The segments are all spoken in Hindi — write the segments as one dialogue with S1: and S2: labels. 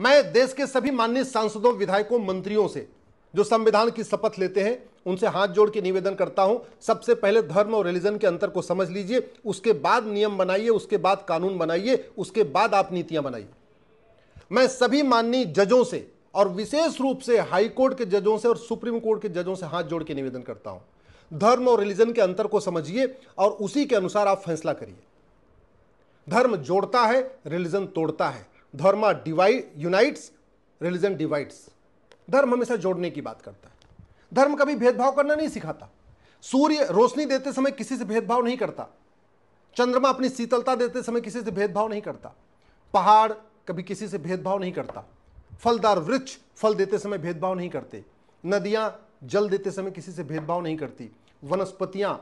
S1: मैं देश के सभी माननीय सांसदों विधायकों मंत्रियों से जो संविधान की शपथ लेते हैं उनसे हाथ जोड़ के निवेदन करता हूं सबसे पहले धर्म और रिलीजन के अंतर को समझ लीजिए उसके बाद नियम बनाइए उसके बाद कानून बनाइए उसके बाद आप नीतियां बनाइए मैं सभी माननीय जजों से और विशेष रूप से हाईकोर्ट के जजों से और सुप्रीम कोर्ट के जजों से हाथ जोड़ के निवेदन करता हूं धर्म और रिलीजन के अंतर को समझिए और उसी के अनुसार आप फैसला करिए धर्म जोड़ता है रिलीजन तोड़ता है dharma divide unites religion divides धर्म हमेशा जोड़ने की बात करता है धर्म कभी भेदभाव करना नहीं सिखाता सूर्य रोशनी देते समय किसी से भेदभाव नहीं करता चंद्रमा अपनी शीतलता देते समय किसी से भेदभाव नहीं करता पहाड़ कभी किसी से भेदभाव नहीं करता फलदार वृक्ष फल देते समय भेदभाव नहीं करते नदियाँ जल देते समय किसी से भेदभाव नहीं करती वनस्पतियाँ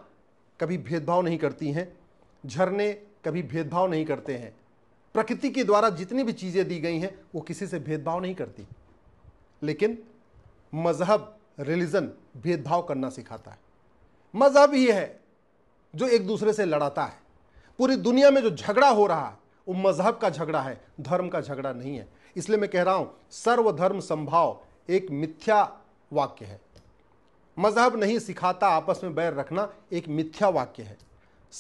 S1: कभी भेदभाव नहीं करती हैं झरने कभी भेदभाव नहीं करते हैं प्रकृति के द्वारा जितनी भी चीज़ें दी गई हैं वो किसी से भेदभाव नहीं करती लेकिन मजहब रिलीजन भेदभाव करना सिखाता है मजहब ही है जो एक दूसरे से लड़ाता है पूरी दुनिया में जो झगड़ा हो रहा है वो मजहब का झगड़ा है धर्म का झगड़ा नहीं है इसलिए मैं कह रहा हूँ सर्वधर्म संभाव एक मिथ्या वाक्य है मजहब नहीं सिखाता आपस में बैर रखना एक मिथ्या वाक्य है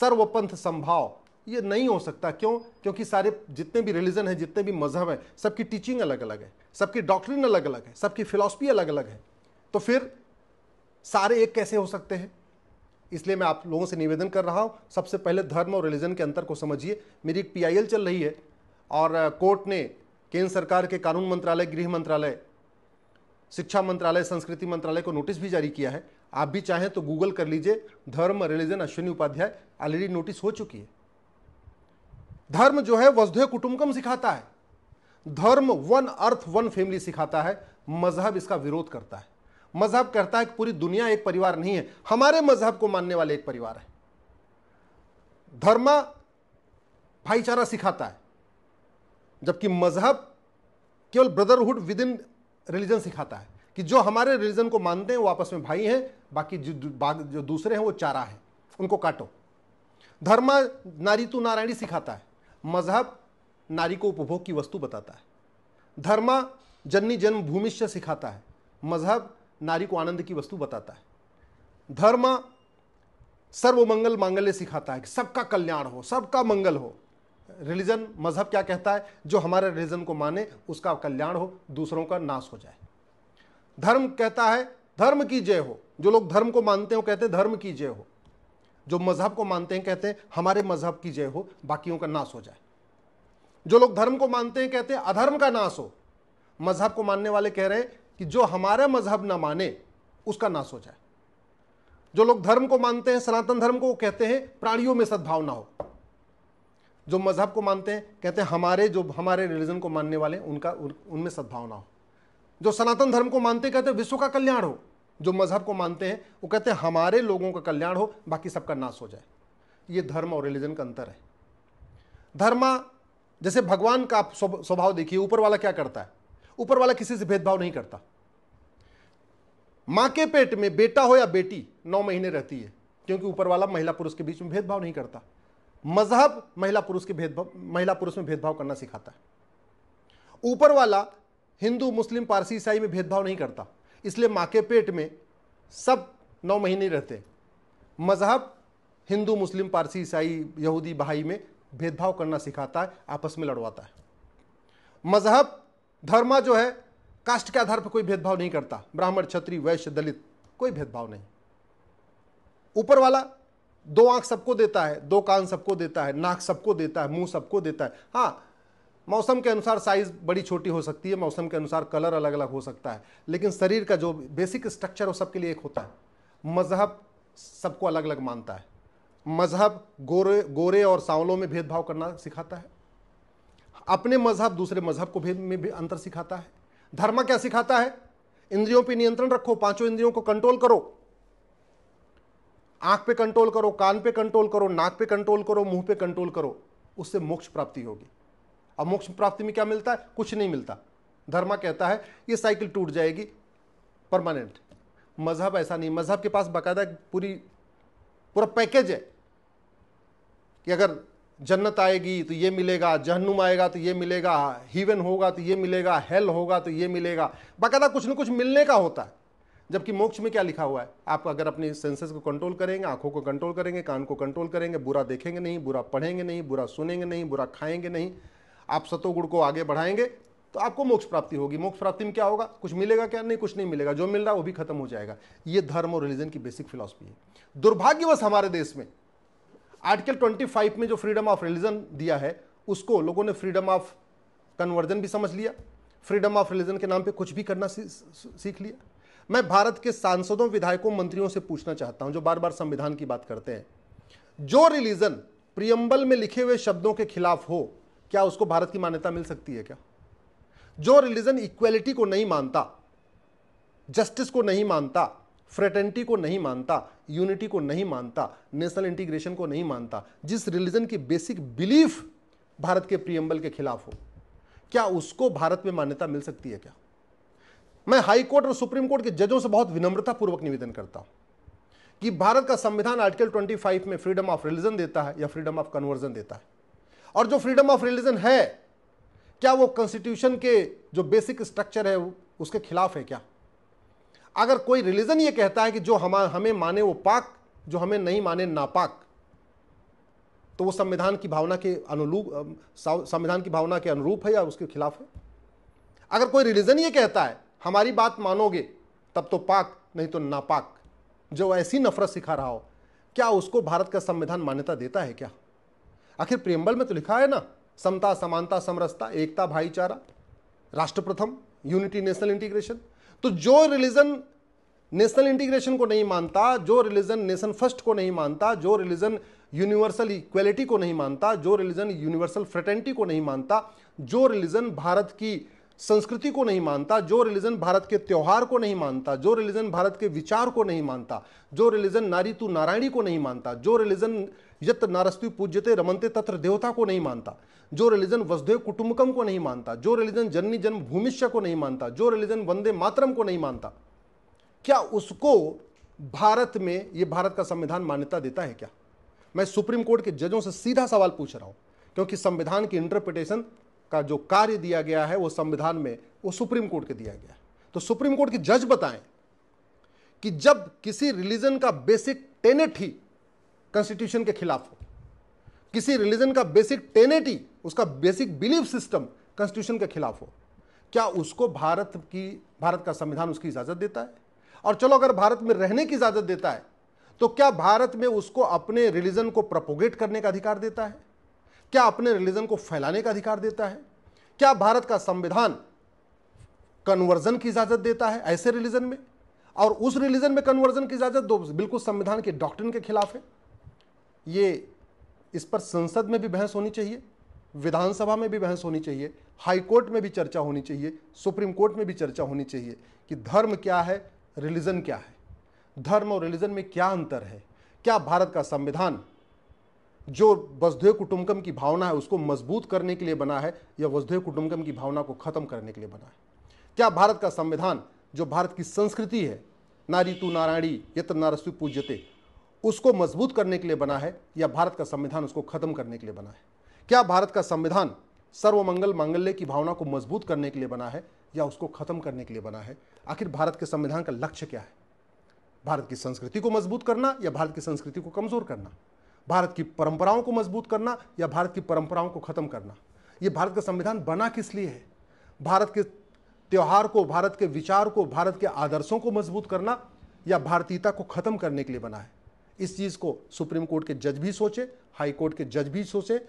S1: सर्वपंथ संभाव ये नहीं हो सकता क्यों क्योंकि सारे जितने भी रिलीजन हैं जितने भी मजहब हैं सबकी टीचिंग अलग अलग है सबकी डॉक्ट्रिन अलग अलग है सबकी फिलासफी अलग अलग है तो फिर सारे एक कैसे हो सकते हैं इसलिए मैं आप लोगों से निवेदन कर रहा हूँ सबसे पहले धर्म और रिलीजन के अंतर को समझिए मेरी एक पी चल रही है और कोर्ट ने केंद्र सरकार के कानून मंत्रालय गृह मंत्रालय शिक्षा मंत्रालय संस्कृति मंत्रालय को नोटिस भी जारी किया है आप भी चाहें तो गूगल कर लीजिए धर्म religion Ashwini Upadhyay already notice हो चुकी है धर्म जो है वसुधे कुटुंबकम सिखाता है धर्म वन अर्थ वन फैमिली सिखाता है मजहब इसका विरोध करता है मजहब कहता है कि पूरी दुनिया एक परिवार नहीं है हमारे मजहब को मानने वाले एक परिवार है धर्म भाईचारा सिखाता है जबकि मजहब केवल ब्रदरहुड विद इन रिलीजन सिखाता है कि जो हमारे रिलीजन को मानते हैं वो आपस में भाई हैं बाकी जो जो दूसरे हैं वो चारा है उनको काटो धर्म नारी तू नारायणी सिखाता है मजहब नारी को उपभोग की वस्तु बताता है धर्मा जन्नी जन्म से सिखाता है मजहब नारी को आनंद की वस्तु बताता है धर्म सर्वमंगल मांगल्य सिखाता है कि सबका कल्याण हो सबका मंगल हो रिलीजन मजहब क्या कहता है जो हमारे रिलीजन को माने उसका कल्याण हो दूसरों का नाश हो जाए धर्म कहता है धर्म की जय हो जो लोग धर्म को मानते हो कहते हैं धर्म की जय हो जो मजहब को मानते हैं कहते हैं हमारे मजहब की जय हो बाकियों का नाश हो जाए जो लोग धर्म को मानते हैं कहते हैं अधर्म का नाश हो मजहब को मानने वाले कह रहे हैं कि जो हमारा मजहब ना माने उसका नाश हो जाए जो लोग धर्म को मानते हैं सनातन धर्म को कहते हैं प्राणियों में सद्भाव ना हो जो मजहब को मानते हैं कहते हैं हमारे जो हमारे रिलीजन को मानने वाले उनका उनमें सद्भावना हो जो सनातन धर्म को मानते कहते हैं विश्व का कल्याण हो जो मज़हब को मानते हैं वो कहते हैं हमारे लोगों का कल्याण हो बाकी सबका नाश हो जाए ये धर्म और रिलीजन का अंतर है धर्म जैसे भगवान का आप स्वभाव देखिए ऊपर वाला क्या करता है ऊपर वाला किसी से भेदभाव नहीं करता मां के पेट में बेटा हो या बेटी नौ महीने रहती है क्योंकि ऊपर वाला महिला पुरुष के बीच में भेदभाव नहीं करता मजहब महिला पुरुष के भेदभाव महिला पुरुष में भेदभाव करना सिखाता है ऊपर वाला हिंदू मुस्लिम पारसी ईसाई में भेदभाव नहीं करता इसलिए माँ के पेट में सब नौ महीने रहते मजहब हिंदू मुस्लिम पारसी ईसाई यहूदी भाई में भेदभाव करना सिखाता है आपस में लड़वाता है मजहब धर्मा जो है कास्ट के आधार पर कोई भेदभाव नहीं करता ब्राह्मण छत्री वैश्य दलित कोई भेदभाव नहीं ऊपर वाला दो आंख सबको देता है दो कान सबको देता है नाक सबको देता है मुंह सबको देता है हाँ मौसम के अनुसार साइज बड़ी छोटी हो सकती है मौसम के अनुसार कलर अलग अलग हो सकता है लेकिन शरीर का जो बेसिक स्ट्रक्चर वो सबके लिए एक होता है मजहब सबको अलग अलग मानता है मजहब गोरे गोरे और सांवलों में भेदभाव करना सिखाता है अपने मजहब दूसरे मजहब को भेद में भी अंतर सिखाता है धर्म क्या सिखाता है इंद्रियों पर नियंत्रण रखो पांचों इंद्रियों को कंट्रोल करो आंख पे कंट्रोल करो कान पे कंट्रोल करो नाक पे कंट्रोल करो मुंह पे कंट्रोल करो उससे मोक्ष प्राप्ति होगी अब मोक्ष प्राप्ति में क्या मिलता है कुछ नहीं मिलता धर्मा कहता है ये साइकिल टूट जाएगी परमानेंट मजहब ऐसा नहीं मजहब के पास बाकायदा पूरी पूरा पैकेज है कि अगर जन्नत आएगी तो ये मिलेगा जहन्नुम आएगा तो ये मिलेगा हीवन होगा तो ये मिलेगा हेल होगा तो ये मिलेगा बाकायदा कुछ न कुछ मिलने का होता है जबकि मोक्ष में क्या लिखा हुआ है आप अगर अपने सेंसेस को कंट्रोल करेंगे आंखों को कंट्रोल करेंगे कान को कंट्रोल करेंगे बुरा देखेंगे नहीं बुरा पढ़ेंगे नहीं बुरा सुनेंगे नहीं बुरा खाएंगे नहीं आप सतोगुण को आगे बढ़ाएंगे तो आपको मोक्ष प्राप्ति होगी मोक्ष प्राप्ति में क्या होगा कुछ मिलेगा क्या नहीं कुछ नहीं मिलेगा जो मिल रहा है वो भी खत्म हो जाएगा ये धर्म और रिलीजन की बेसिक फिलॉसफी है दुर्भाग्यवश हमारे देश में आर्टिकल 25 में जो फ्रीडम ऑफ रिलीजन दिया है उसको लोगों ने फ्रीडम ऑफ कन्वर्जन भी समझ लिया फ्रीडम ऑफ रिलीजन के नाम पर कुछ भी करना सीख लिया मैं भारत के सांसदों विधायकों मंत्रियों से पूछना चाहता हूं जो बार बार संविधान की बात करते हैं जो रिलीजन प्रियम्बल में लिखे हुए शब्दों के खिलाफ हो क्या उसको भारत की मान्यता मिल सकती है क्या जो रिलीजन इक्वेलिटी को नहीं मानता जस्टिस को नहीं मानता फ्रेटेंटी को नहीं मानता यूनिटी को नहीं मानता नेशनल इंटीग्रेशन को नहीं मानता जिस रिलीजन की बेसिक बिलीफ भारत के प्रियम्बल के खिलाफ हो क्या उसको भारत में मान्यता मिल सकती है क्या मैं हाई कोर्ट और सुप्रीम कोर्ट के जजों से बहुत विनम्रता पूर्वक निवेदन करता हूं कि भारत का संविधान आर्टिकल 25 में फ्रीडम ऑफ रिलीजन देता है या फ्रीडम ऑफ कन्वर्जन देता है और जो फ्रीडम ऑफ रिलीजन है क्या वो कॉन्स्टिट्यूशन के जो बेसिक स्ट्रक्चर है उसके खिलाफ है क्या अगर कोई रिलीजन ये कहता है कि जो हम हमें माने वो पाक जो हमें नहीं माने नापाक तो वो संविधान की भावना के अनुरूप संविधान की भावना के अनुरूप है या उसके खिलाफ है अगर कोई रिलीजन ये कहता है हमारी बात मानोगे तब तो पाक नहीं तो नापाक जो ऐसी नफरत सिखा रहा हो क्या उसको भारत का संविधान मान्यता देता है क्या आखिर प्रियम्बल में तो लिखा है ना समता समानता समरसता एकता भाईचारा राष्ट्र प्रथम यूनिटी नेशनल इंटीग्रेशन तो जो रिलीजन नेशनल इंटीग्रेशन को नहीं मानता जो रिलीजन नेशन फर्स्ट को नहीं मानता जो रिलीजन यूनिवर्सल इक्वेलिटी को नहीं मानता जो रिलीजन यूनिवर्सल फ्रेटेंटी को नहीं मानता जो रिलीजन भारत की संस्कृति को नहीं मानता जो रिलीजन भारत के त्यौहार को नहीं मानता जो रिलीजन भारत के विचार को नहीं मानता जो रिलीजन नारी तू नारायणी को नहीं मानता जो रिलीजन यत नारस्तु पूज्यते रमनते तत्र देवता को नहीं मानता जो रिलीजन वसुदेव कुटुंबकम को नहीं मानता जो रिलीजन जननी जन्म भूमिष्य को नहीं मानता जो रिलीजन वंदे मातरम को नहीं मानता क्या उसको भारत में ये भारत का संविधान मान्यता देता है क्या मैं सुप्रीम कोर्ट के जजों से सीधा सवाल पूछ रहा हूँ क्योंकि संविधान की इंटरप्रिटेशन का जो कार्य दिया गया है वो संविधान में वो सुप्रीम कोर्ट के दिया गया है तो सुप्रीम कोर्ट के जज बताएं कि जब किसी रिलीजन का बेसिक टेनेट ही कॉन्स्टिट्यूशन के खिलाफ हो किसी रिलीजन का बेसिक टेनेट ही उसका बेसिक बिलीफ सिस्टम कॉन्स्टिट्यूशन के खिलाफ हो क्या उसको भारत की भारत का संविधान उसकी इजाज़त देता है और चलो अगर भारत में रहने की इजाज़त देता है तो क्या भारत में उसको अपने रिलीजन को प्रपोगेट करने का अधिकार देता है क्या अपने रिलीजन को फैलाने का अधिकार देता है क्या भारत का संविधान कन्वर्जन की इजाज़त देता है ऐसे रिलीजन में और उस रिलीजन में कन्वर्जन की इजाज़त दो बिल्कुल संविधान के डॉक्ट्रिन के खिलाफ है ये इस पर संसद में भी बहस होनी चाहिए विधानसभा में भी बहस होनी चाहिए हाई कोर्ट में भी चर्चा होनी चाहिए सुप्रीम कोर्ट में भी चर्चा होनी चाहिए कि धर्म क्या है रिलीजन क्या है धर्म और रिलीजन में क्या अंतर है क्या भारत का संविधान जो वसुधे कुटुम्बकम की भावना है उसको मजबूत करने के लिए बना है या वसुधे कुटुम्बकम की भावना को खत्म करने के लिए बना है क्या भारत का संविधान जो भारत की संस्कृति है नारी तू नारायणी यत नारस्व पूज्यते उसको मजबूत करने के लिए बना है या भारत का संविधान उसको खत्म करने के लिए बना है क्या भारत का संविधान सर्वमंगल मांगल्य की भावना को मजबूत करने के लिए बना है या उसको खत्म करने के लिए बना है आखिर भारत के संविधान का लक्ष्य क्या है भारत की संस्कृति को मजबूत करना या भारत की संस्कृति को कमजोर करना भारत की परंपराओं को मजबूत करना या भारत की परंपराओं को ख़त्म करना ये भारत का संविधान बना किस लिए है भारत के त्यौहार को भारत के विचार को भारत के आदर्शों को मजबूत करना या भारतीयता को ख़त्म करने के लिए बना है इस चीज़ को सुप्रीम कोर्ट के जज भी सोचे हाई कोर्ट के जज भी सोचे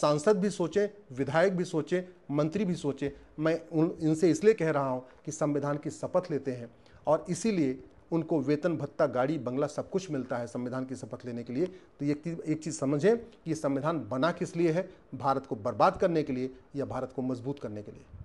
S1: सांसद भी सोचे विधायक भी सोचे मंत्री भी सोचे मैं उन इनसे इसलिए कह रहा हूँ कि संविधान की शपथ लेते हैं और इसीलिए उनको वेतन भत्ता गाड़ी बंगला सब कुछ मिलता है संविधान की शपथ लेने के लिए तो एक चीज़ एक चीज़ समझें कि ये संविधान बना किस लिए है भारत को बर्बाद करने के लिए या भारत को मजबूत करने के लिए